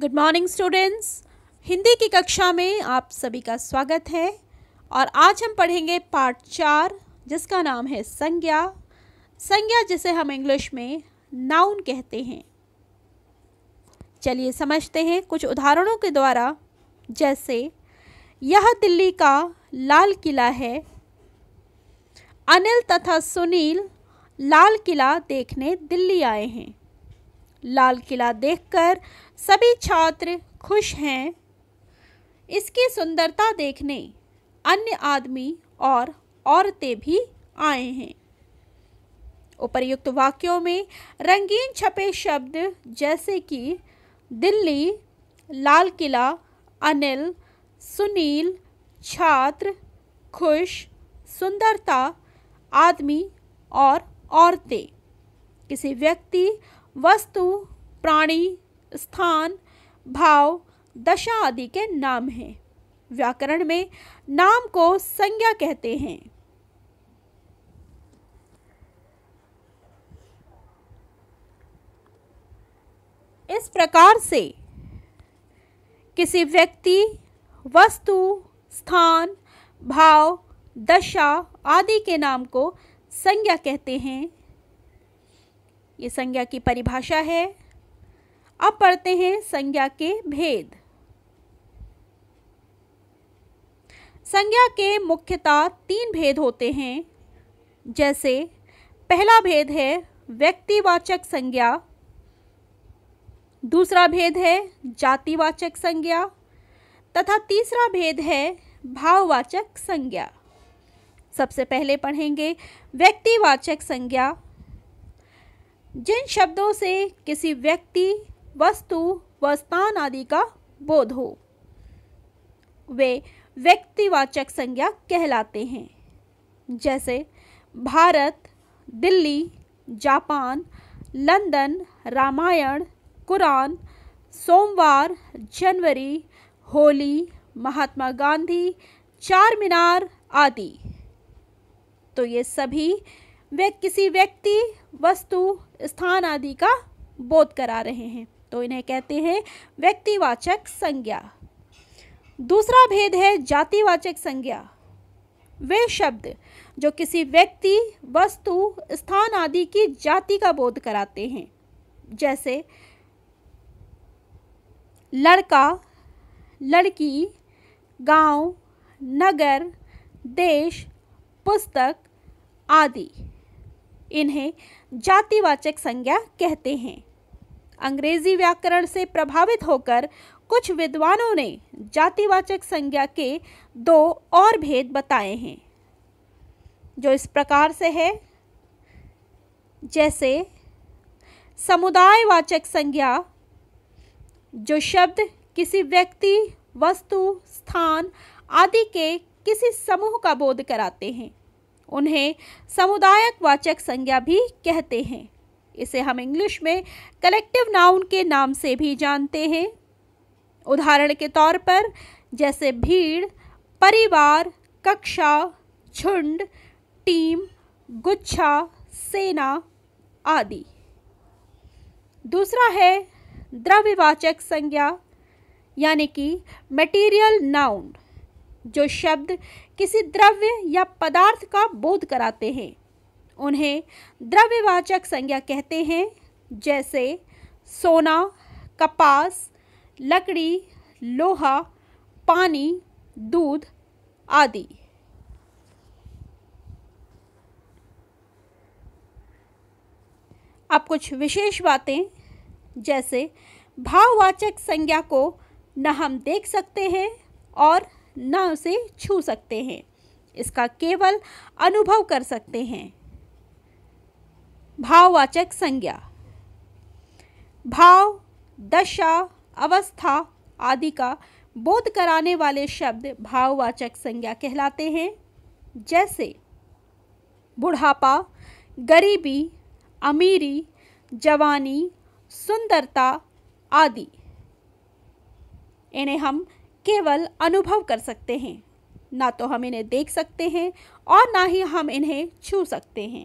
good morning students Hindi की कक्षा में आप सभी का स्वागत है और आज हम पढ़ेंगे पार्ट चार जिसका नाम है संज्ञा संज्ञा जिसे हम इंग्लिश में नाउन कहते हैं चलिए समझते हैं कुछ उदाहरणों के द्वारा जैसे यह दिल्ली का लाल किला है अनिल तथा सुनील लाल किला देखने दिल्ली आए हैं लाल किला देखकर सभी छात्र खुश हैं इसकी सुंदरता देखने अन्य आदमी और औरतें भी आए हैं उपर्युक्त वाक्यों में रंगीन छपे शब्द जैसे कि दिल्ली लाल किला अनिल सुनील छात्र खुश सुंदरता आदमी और औरतें किसी व्यक्ति वस्तु प्राणी स्थान भाव दशा आदि के नाम हैं व्याकरण में नाम को संज्ञा कहते हैं इस प्रकार से किसी व्यक्ति वस्तु स्थान भाव दशा आदि के नाम को संज्ञा कहते हैं ये संज्ञा की परिभाषा है अब पढ़ते हैं संज्ञा के भेद संज्ञा के मुख्यतः तीन भेद होते हैं जैसे पहला भेद है व्यक्तिवाचक संज्ञा दूसरा भेद है जातिवाचक संज्ञा तथा तीसरा भेद है भाववाचक संज्ञा सबसे पहले पढ़ेंगे व्यक्तिवाचक संज्ञा जिन शब्दों से किसी व्यक्ति वस्तु व स्थान आदि का बोध हो वे व्यक्तिवाचक संज्ञा कहलाते हैं जैसे Bharat Delhi Japan London Ramayan Quran सोमवार जनवरी होली महात्मा गांधी चार मीनार आदि तो ये सभी वे किसी व्यक्ति वस्तु स्थान आदि का बोध करा रहे हैं तो इन्हें कहते हैं व्यक्तिवाचक संज्ञा दूसरा भेद है जातिवाचक संज्ञा वे शब्द जो किसी व्यक्ति वस्तु स्थान आदि की जाति का बोध कराते हैं जैसे लड़का लड़की गांव, नगर देश पुस्तक आदि इन्हें जातिवाचक संज्ञा कहते हैं अंग्रेजी व्याकरण से प्रभावित होकर कुछ विद्वानों ने जातिवाचक संज्ञा के दो और भेद बताए हैं जो इस प्रकार से है जैसे समुदायवाचक संज्ञा जो शब्द किसी व्यक्ति वस्तु स्थान आदि के किसी समूह का बोध कराते हैं उन्हें समुदायक वाचक संज्ञा भी कहते हैं इसे हम इंग्लिश में कलेक्टिव नाउन के नाम से भी जानते हैं उदाहरण के तौर पर जैसे भीड़ परिवार कक्षा झुंड टीम गुच्छा सेना आदि दूसरा है द्रव्यवाचक संज्ञा यानी कि मटेरियल नाउन जो शब्द किसी द्रव्य या पदार्थ का बोध कराते हैं उन्हें द्रव्यवाचक संज्ञा कहते हैं जैसे सोना कपास लकड़ी लोहा पानी दूध आदि अब कुछ विशेष बातें जैसे भाववाचक संज्ञा को न हम देख सकते हैं और ना उसे छू सकते हैं इसका केवल अनुभव कर सकते हैं भाववाचक संज्ञा भाव दशा अवस्था आदि का बोध कराने वाले शब्द भाववाचक संज्ञा कहलाते हैं जैसे बुढ़ापा गरीबी अमीरी जवानी सुंदरता आदि इन्हें हम केवल अनुभव कर सकते हैं ना तो हम इन्हें देख सकते हैं और ना ही हम इन्हें छू सकते हैं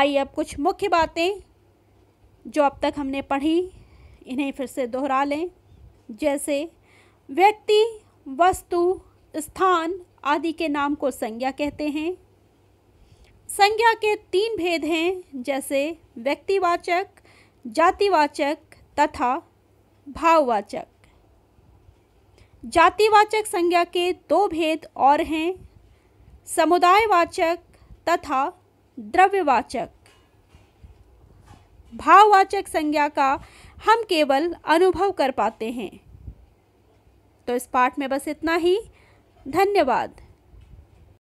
आइए अब कुछ मुख्य बातें जो अब तक हमने पढ़ी इन्हें फिर से दोहरा लें जैसे व्यक्ति वस्तु स्थान आदि के नाम को संज्ञा कहते हैं संज्ञा के तीन भेद हैं जैसे व्यक्तिवाचक जातिवाचक तथा भाववाचक जातिवाचक संज्ञा के दो भेद और हैं समुदायवाचक तथा द्रव्यवाचक भाववाचक संज्ञा का हम केवल अनुभव कर पाते हैं तो इस पाठ में बस इतना ही धन्यवाद